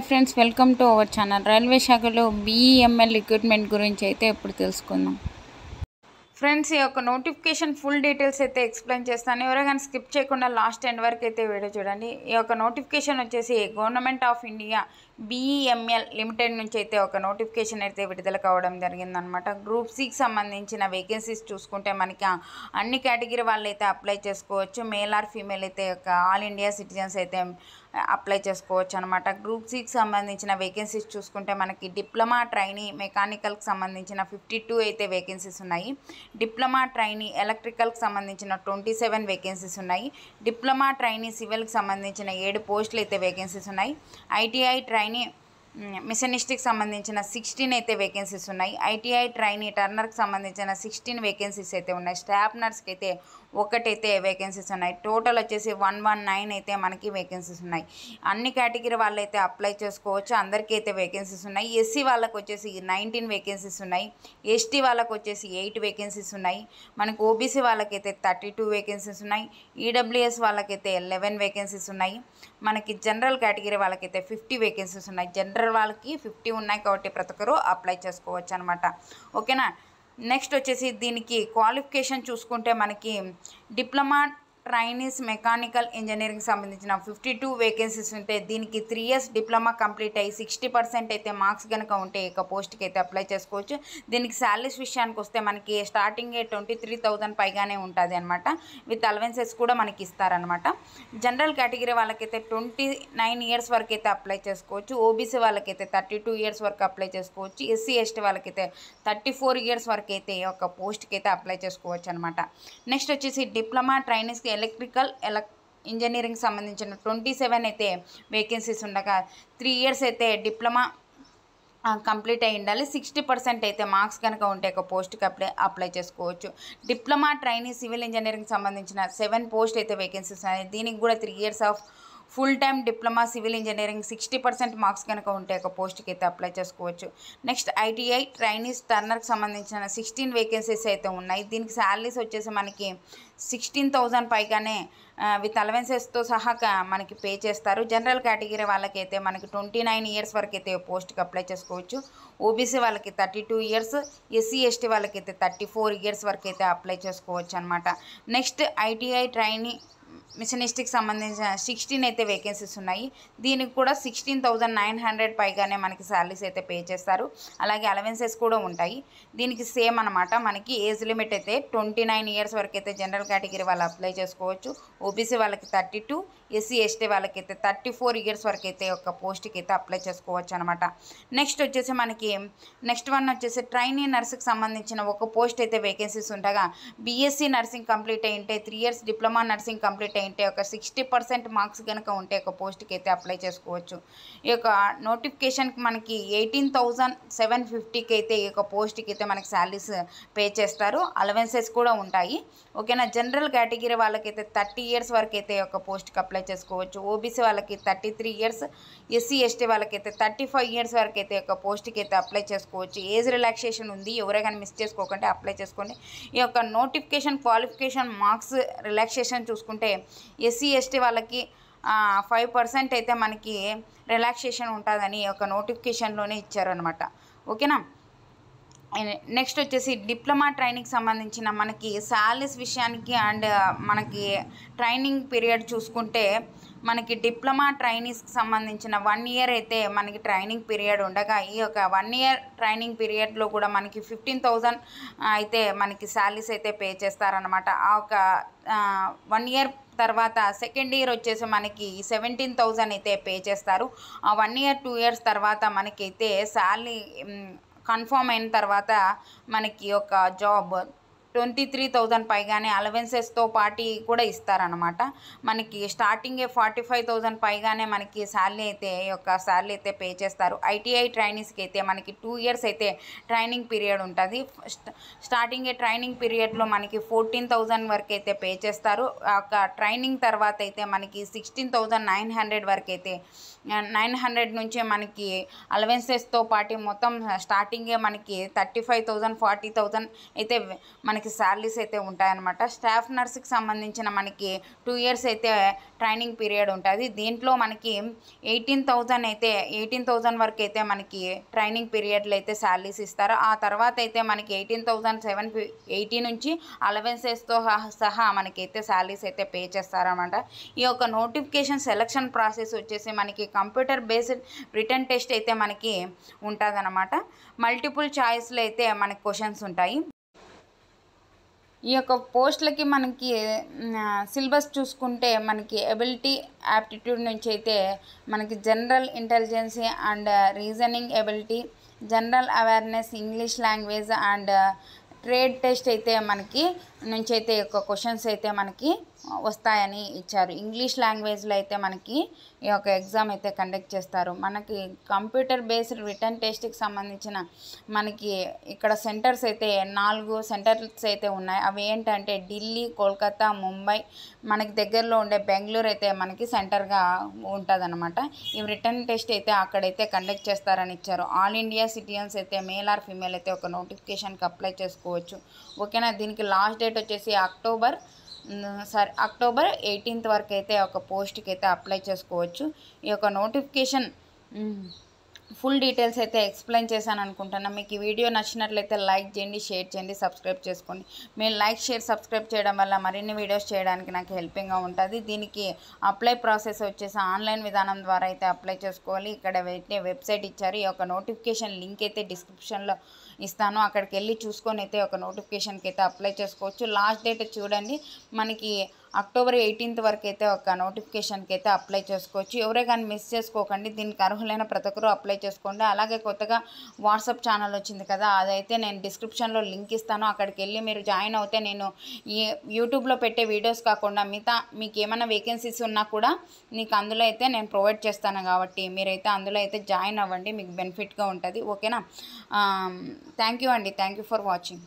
hi friends welcome to our channel railway శాఖలో BEML recruitment గురించి అయితే ఎప్పుడు తెలుసుకుందాం ఫ్రెండ్స్ ఈ యొక్క నోటిఫికేషన్ ఫుల్ డీటెయిల్స్ అయితే ఎక్స్ప్లెయిన్ చేస్తాను ఎవరో కానీ స్కిప్ చేయకుండా లాస్ట్ ఎండ్ వరకు అయితే వీడియో చూడండి ఈ యొక్క నోటిఫికేషన్ వచ్చేసి government of India BEML limited నుంచి అయితే ఒక నోటిఫికేషన్ అయితే విడుదల కావడం జరిగిందనమాట గ్రూప్ సికి సంబంధించిన వేకెన్సీస్ చూసుకుంటే మనకి అన్ని కేటగిరీ వాళ్ళు అయితే అప్లై చేసుకోవచ్చు మేల్ ఆర్ ఫీమేల్ అయితే ఆల్ ఇండియా సిటిజన్స్ అయితే అప్లై చేసుకోవచ్చు అనమాట గ్రూప్ సిక్స్ సంబంధించిన వేకెన్సీస్ చూసుకుంటే మనకి డిప్లొమా ట్రైనీ మెకానికల్కి సంబంధించిన ఫిఫ్టీ టూ అయితే వేకెన్సీస్ ఉన్నాయి డిప్లొమా ట్రైనీ ఎలక్ట్రికల్కి సంబంధించిన ట్వంటీ సెవెన్ వేకెన్సీస్ ఉన్నాయి డిప్లొమా ట్రైనీ సివిల్కి సంబంధించిన ఏడు పోస్టులు అయితే వేకెన్సీస్ ఉన్నాయి ఐటీఐ ట్రైనీ మిషనిస్ట్కి సంబంధించిన సిక్స్టీన్ అయితే వేకెన్సీస్ ఉన్నాయి ఐటీఐ ట్రైనీ టర్నర్కి సంబంధించిన సిక్స్టీన్ వేకెన్సీస్ అయితే ఉన్నాయి స్టాఫ్ నర్స్కి అయితే ఒకటైతే వేకెన్సీస్ ఉన్నాయి టోటల్ వచ్చేసి వన్ వన్ నైన్ అయితే మనకి వేకెన్సీస్ ఉన్నాయి అన్ని కేటగిరీ వాళ్ళైతే అప్లై చేసుకోవచ్చు అందరికీ అయితే వేకెన్సీస్ ఉన్నాయి ఎస్సీ వాళ్ళకు వచ్చేసి నైన్టీన్ వేకెన్సీస్ ఉన్నాయి ఎస్టీ వాళ్ళకు వచ్చేసి ఎయిట్ వేకెన్సీస్ ఉన్నాయి మనకు ఓబీసీ వాళ్ళకైతే థర్టీ టూ వేకెన్సీస్ ఉన్నాయి ఈడబ్ల్యూఎస్ e వాళ్ళకైతే లెవెన్ వేకెన్సీస్ ఉన్నాయి మనకి జనరల్ కేటగిరీ వాళ్ళకైతే ఫిఫ్టీ వేకెన్సీస్ ఉన్నాయి జనరల్ వాళ్ళకి ఫిఫ్టీ ఉన్నాయి కాబట్టి ప్రతి ఒక్కరు అప్లై చేసుకోవచ్చు అనమాట ఓకేనా నెక్స్ట్ వచ్చేసి దీనికి క్వాలిఫికేషన్ చూసుకుంటే మనకి డిప్లొమా ట్రైనీస్ మెకానికల్ ఇంజనీరింగ్ సంబంధించిన ఫిఫ్టీ టూ వేకెన్సీస్ ఉంటే దీనికి త్రీ ఇయర్స్ డిప్లొమా కంప్లీట్ అయ్యి సిక్స్టీ పర్సెంట్ అయితే మార్క్స్ కనుక ఉంటే ఇక పోస్ట్కి అయితే అప్లై చేసుకోవచ్చు దీనికి శాలరీస్ విషయానికి వస్తే మనకి స్టార్టింగ్ ట్వంటీ త్రీ థౌజండ్ పైగానే ఉంటుంది అనమాట విత్ అలవెన్సెస్ కూడా మనకి ఇస్తారనమాట జనరల్ కేటగిరీ వాళ్ళకైతే ట్వంటీ నైన్ ఇయర్స్ వరకు అయితే అప్లై చేసుకోవచ్చు ఓబీసీ వాళ్ళకైతే థర్టీ టూ ఇయర్స్ వరకు అప్లై చేసుకోవచ్చు ఎస్సీ ఎస్టీ వాళ్ళకైతే థర్టీ ఫోర్ ఇయర్స్ వరకు అయితే ఒక పోస్ట్కి అయితే అప్లై చేసుకోవచ్చు అనమాట నెక్స్ట్ వచ్చేసి డిప్లొమా ట్రైనీస్కి ఎలక్ట్రికల్ ఎలక్ ఇంజనీరింగ్ సంబంధించిన ట్వంటీ సెవెన్ అయితే వేకెన్సీస్ ఉండగా త్రీ ఇయర్స్ అయితే డిప్లొమా కంప్లీట్ అయి ఉండాలి సిక్స్టీ పర్సెంట్ అయితే మార్క్స్ కనుక ఉంటే ఒక పోస్ట్కి అప్లై అప్లై చేసుకోవచ్చు డిప్లొమా ట్రైనింగ్ సివిల్ ఇంజనీరింగ్ సంబంధించిన సెవెన్ పోస్ట్ అయితే వేకెన్సీస్ ఉన్నాయి దీనికి కూడా three years of full time diploma civil engineering sixty percent marks కనుక ఉంటే ఒక పోస్ట్కి అయితే అప్లై చేసుకోవచ్చు నెక్స్ట్ ఐటీఐ ట్రైనీస్ టర్నర్కి సంబంధించిన సిక్స్టీన్ వేకెన్సీస్ అయితే ఉన్నాయి దీనికి శాలరీస్ వచ్చేసి మనకి సిక్స్టీన్ థౌజండ్ పైగానే విత్ అలవెన్సెస్తో సహా మనకి పే చేస్తారు జనరల్ కేటగిరీ వాళ్ళకైతే మనకి ట్వంటీ నైన్ ఇయర్స్ వరకు అయితే పోస్ట్కి అప్లై చేసుకోవచ్చు ఓబీసీ వాళ్ళకి thirty two years SC ST వాళ్ళకైతే థర్టీ ఫోర్ ఇయర్స్ వరకు అయితే అప్లై చేసుకోవచ్చు అనమాట నెక్స్ట్ ఐటీఐ ట్రైనింగ్ మిషనిస్ట్కి సంబంధించిన సిక్స్టీన్ అయితే వేకెన్సీస్ ఉన్నాయి దీనికి కూడా సిక్స్టీన్ థౌజండ్ నైన్ హండ్రెడ్ పైగానే మనకి శాలరీస్ అయితే పే చేస్తారు అలాగే అలవెన్సెస్ కూడా ఉంటాయి దీనికి సేమ్ అనమాట మనకి ఏజ్ లిమిట్ అయితే ట్వంటీ నైన్ ఇయర్స్ వరకు అయితే జనరల్ కేటగిరీ వాళ్ళు అప్లై చేసుకోవచ్చు ఓబీసీ వాళ్ళకి థర్టీ టూ ఎస్సీ ఎస్టీ వాళ్ళకైతే థర్టీ ఫోర్ ఇయర్స్ వరకు అయితే ఒక పోస్ట్కి అయితే అప్లై చేసుకోవచ్చు అనమాట నెక్స్ట్ వచ్చేసి మనకి నెక్స్ట్ వన్ వచ్చేసి ట్రైనీ నర్సుకి సంబంధించిన ఒక పోస్ట్ అయితే వేకెన్సీస్ ఉండగా బీఎస్సీ నర్సింగ్ కంప్లీట్ అయింటే three years diploma nursing complete అయింటే ఏంటి ఒక సిక్స్టీ పర్సెంట్ మార్క్స్ కనుక ఉంటే ఒక పోస్ట్కి అయితే అప్లై చేసుకోవచ్చు ఈ యొక్క నోటిఫికేషన్కి మనకి ఎయిటీన్ థౌజండ్ సెవెన్ ఫిఫ్టీకి అయితే ఈ యొక్క పోస్ట్కి అయితే మనకి శాలరీస్ పే చేస్తారు అలవెన్సెస్ కూడా ఉంటాయి ఓకేనా జనరల్ కేటగిరీ వాళ్ళకైతే థర్టీ ఇయర్స్ వరకు అయితే ఒక పోస్ట్కి అప్లై చేసుకోవచ్చు ఓబీసీ వాళ్ళకి thirty three years SC ST వాళ్ళకైతే థర్టీ ఫైవ్ ఇయర్స్ వరకు అయితే ఒక పోస్ట్కి అయితే అప్లై చేసుకోవచ్చు ఏజ్ రిలాక్సేషన్ ఉంది ఎవరే కానీ మిస్ చేసుకోకుండా అప్లై చేసుకోండి ఈ యొక్క నోటిఫికేషన్ క్వాలిఫికేషన్ మార్క్స్ రిలాక్సేషన్ చూసుకుంటే ఎస్సీ ఎస్టీ వాళ్ళకి ఫైవ్ పర్సెంట్ అయితే మనకి రిలాక్సేషన్ ఉంటుందని ఒక నోటిఫికేషన్లోనే ఇచ్చారనమాట ఓకేనా నెక్స్ట్ వచ్చేసి డిప్లొమా ట్రైనింగ్ సంబంధించిన మనకి శాలరీస్ విషయానికి అండ్ మనకి ట్రైనింగ్ పీరియడ్ చూసుకుంటే మనకి డిప్లొమా ట్రైనింగ్స్కి సంబంధించిన వన్ ఇయర్ అయితే మనకి ట్రైనింగ్ పీరియడ్ ఉండగా ఈ యొక్క వన్ ఇయర్ ట్రైనింగ్ పీరియడ్లో కూడా మనకి ఫిఫ్టీన్ థౌజండ్ అయితే మనకి శాలరీస్ అయితే పే చేస్తారనమాట ఆ ఒక వన్ ఇయర్ తర్వాత సెకండ్ ఇయర్ వచ్చేసి మనకి సెవెంటీన్ థౌజండ్ అయితే పే చేస్తారు ఆ వన్ ఇయర్ టూ ఇయర్స్ తర్వాత మనకైతే శాలరీ కన్ఫామ్ అయిన తర్వాత మనకి ఒక జాబ్ ట్వంటీ త్రీ థౌజండ్ పైగానే అలవెన్సెస్తో పాటి కూడా ఇస్తారనమాట మనకి స్టార్టింగే ఫార్టీ ఫైవ్ థౌజండ్ పైగానే మనకి శాలరీ అయితే యొక్క శాలరీ అయితే పే చేస్తారు ఐటీఐ ట్రైనింగ్స్కి అయితే మనకి టూ ఇయర్స్ అయితే ట్రైనింగ్ పీరియడ్ ఉంటుంది స్టార్టింగే ట్రైనింగ్ పీరియడ్లో మనకి ఫోర్టీన్ థౌజండ్ వరకు అయితే పే చేస్తారు ఒక ట్రైనింగ్ తర్వాత అయితే మనకి సిక్స్టీన్ థౌజండ్ నైన్ హండ్రెడ్ వరకు అయితే నైన్ హండ్రెడ్ నుంచే మనకి అలవెన్సెస్తో పాటు మొత్తం స్టార్టింగే మనకి thirty five thousand forty thousand అయితే మనకి శాలరీస్ అయితే ఉంటాయన్నమాట స్టాఫ్ నర్స్కి సంబంధించిన మనకి టూ ఇయర్స్ అయితే ట్రైనింగ్ పీరియడ్ ఉంటుంది దీంట్లో మనకి ఎయిటీన్ థౌజండ్ అయితే ఎయిటీన్ థౌజండ్ వరకు అయితే మనకి ట్రైనింగ్ పీరియడ్లు అయితే శాలరీస్ ఇస్తారు ఆ తర్వాత అయితే మనకి ఎయిటీన్ థౌజండ్ సెవెన్ ఎయిటీ నుంచి అలవెన్సెస్తో సహా మనకైతే శాలరీస్ అయితే పే చేస్తారన్నమాట ఈ యొక్క నోటిఫికేషన్ సెలక్షన్ ప్రాసెస్ వచ్చేసి మనకి కంప్యూటర్ బేస్డ్ రిటర్న్ టెస్ట్ అయితే మనకి ఉంటుందన్నమాట మల్టిపుల్ ఛాయిస్లో అయితే మనకి క్వశ్చన్స్ ఉంటాయి ఈ యొక్క పోస్టులకి మనకి సిలబస్ చూసుకుంటే మనకి ఎబిలిటీ యాప్టిట్యూడ్ నుంచి అయితే మనకి general intelligence and reasoning ability general awareness English language and trade test అయితే మనకి నుంచి అయితే యొక్క క్వశ్చన్స్ అయితే మనకి వస్తాయని ఇచ్చారు ఇంగ్లీష్ లాంగ్వేజ్లో అయితే మనకి ఈ యొక్క ఎగ్జామ్ అయితే కండక్ట్ చేస్తారు మనకి కంప్యూటర్ బేస్డ్ రిటర్న్ టెస్ట్కి సంబంధించిన మనకి ఇక్కడ సెంటర్స్ అయితే నాలుగు సెంటర్స్ అయితే ఉన్నాయి అవి ఏంటంటే ఢిల్లీ కోల్కతా ముంబై మనకి దగ్గరలో ఉండే బెంగళూరు అయితే మనకి సెంటర్గా ఉంటుందన్నమాట ఈ రిటర్న్ టెస్ట్ అయితే అక్కడైతే కండక్ట్ చేస్తారని ఇచ్చారు ఆల్ ఇండియా సిటిజన్స్ అయితే మేల్ ఆర్ ఫీమేల్ అయితే ఒక నోటిఫికేషన్కి అప్లై చేసుకోవచ్చు ఓకేనా దీనికి లాస్ట్ డేట్ వచ్చేసి అక్టోబర్ సరే అక్టోబర్ ఎయిటీన్త్ వరకు అయితే ఒక పోస్ట్కి అయితే అప్లై చేసుకోవచ్చు ఈ యొక్క నోటిఫికేషన్ ఫుల్ డీటెయిల్స్ అయితే ఎక్స్ప్లెయిన్ చేశాను అనుకుంటున్నాను మీకు ఈ వీడియో నచ్చినట్లయితే లైక్ చేయండి షేర్ చేయండి సబ్స్క్రైబ్ చేసుకోండి మీరు లైక్ షేర్ సబ్స్క్రైబ్ చేయడం వల్ల మరిన్ని వీడియోస్ చేయడానికి నాకు హెల్పింగ్గా ఉంటుంది దీనికి అప్లై ప్రాసెస్ వచ్చేసి ఆన్లైన్ విధానం ద్వారా అయితే అప్లై చేసుకోవాలి ఇక్కడ వెబ్సైట్ ఇచ్చారు ఈ యొక్క నోటిఫికేషన్ లింక్ అయితే డిస్క్రిప్షన్లో ఇస్తాను అక్కడికి వెళ్ళి చూసుకొని అయితే ఒక నోటిఫికేషన్కి అయితే అప్లై చేసుకోవచ్చు లాస్ట్ డేట్ చూడండి మనకి అక్టోబర్ ఎయిటీన్త్ వరకు అయితే ఒక నోటిఫికేషన్కి అయితే అప్లై చేసుకోవచ్చు ఎవరే కానీ మిస్ చేసుకోకండి దీనికి అర్హులైన ప్రతి ఒక్కరు అప్లై చేసుకోండి అలాగే కొత్తగా వాట్సాప్ ఛానల్ వచ్చింది కదా అదైతే నేను డిస్క్రిప్షన్లో లింక్ ఇస్తాను అక్కడికి వెళ్ళి మీరు జాయిన్ అవుతే నేను ఈ యూట్యూబ్లో పెట్టే వీడియోస్ కాకుండా మిగతా మీకు ఏమైనా వేకెన్సీస్ ఉన్నా కూడా మీకు అందులో అయితే నేను ప్రొవైడ్ చేస్తాను కాబట్టి మీరైతే అందులో అయితే జాయిన్ అవ్వండి మీకు బెనిఫిట్గా ఉంటుంది ఓకేనా థ్యాంక్ యూ అండి థ్యాంక్ యూ ఫర్ వాచింగ్